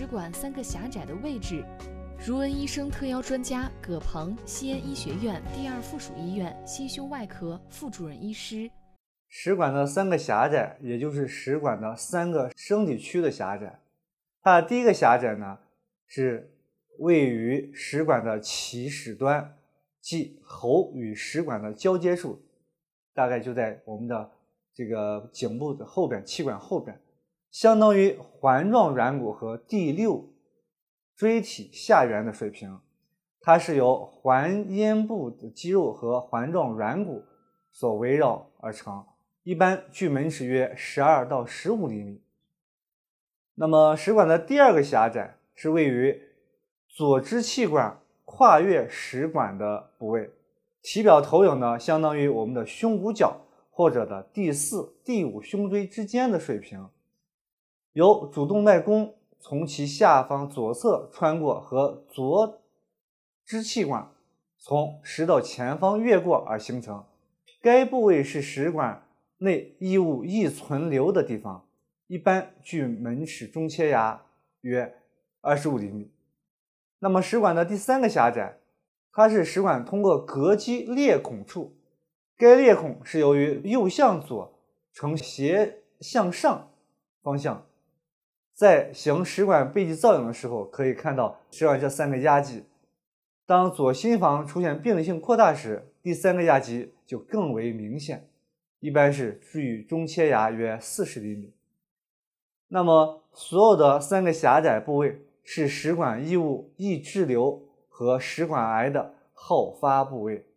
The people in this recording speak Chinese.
食管三个狭窄的位置，如恩医生特邀专家葛鹏，西安医学院第二附属医院心胸外科副主任医师。食管的三个狭窄，也就是食管的三个生理区的狭窄。它的第一个狭窄呢，是位于食管的起始端，即喉与食管的交接处，大概就在我们的这个颈部的后边，气管后边。相当于环状软骨和第六椎体下缘的水平，它是由环咽部的肌肉和环状软骨所围绕而成。一般距门齿约十二到十五厘米。那么食管的第二个狭窄是位于左支气管跨越食管的部位，体表投影呢，相当于我们的胸骨角或者的第四、第五胸椎之间的水平。由主动脉弓从其下方左侧穿过和左支气管从食道前方越过而形成，该部位是食管内异物易存留的地方。一般距门齿中切牙约二十五厘米。那么，食管的第三个狭窄，它是食管通过膈肌裂孔处，该裂孔是由于右向左呈斜向上方向。在行食管背剂造影的时候，可以看到食管这三个压迹。当左心房出现病理性扩大时，第三个压迹就更为明显，一般是距中切牙约四十厘米。那么，所有的三个狭窄部位是食管异物易滞留和食管癌的好发部位。